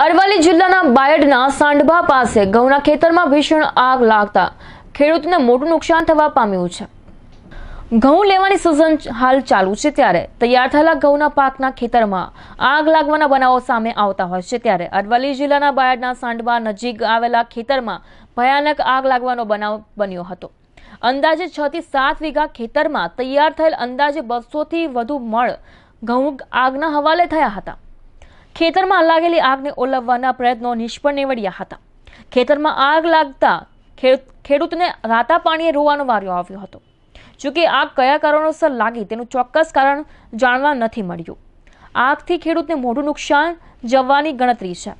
અરવલ્લી જિલ્લાના બાયડના સાંડભા પાસે ઘઉંના ખેતરમાં ભીષણ આગ લાગતા ખેડૂતને મોટું નુકસાન થવા પામ્યું છે ઘઉં લેવાની સિઝન હાલ ચાલુ છે ત્યારે તૈયાર થયેલા ઘઉંના પાકના ખેતરમાં આગ લાગવાના બનાવો સામે આવતા હોય છે ત્યારે અરવલ્લી જિલ્લાના બાયડના સાંડવા નજીક આવેલા ખેતરમાં ભયાનક આગ લાગવાનો બનાવ બન્યો હતો અંદાજે છ થી સાત વીઘા ખેતરમાં તૈયાર થયેલ અંદાજે બસોથી વધુ મળ ઘઉં આગના હવાલે થયા હતા ખેતરમાં લાગેલી આગને ઓલવવાના પ્રયત્નો નિષ્ફળ નીવડ્યા હતા ખેતરમાં આગ લાગતા ખેડૂતને રાતા પાણીએ રોવાનો વાર્યો આવ્યો હતો જોકે આગ કયા કારણોસર લાગી તેનું ચોક્કસ કારણ જાણવા નથી મળ્યું આગથી ખેડૂતને મોટું નુકસાન જવાની ગણતરી છે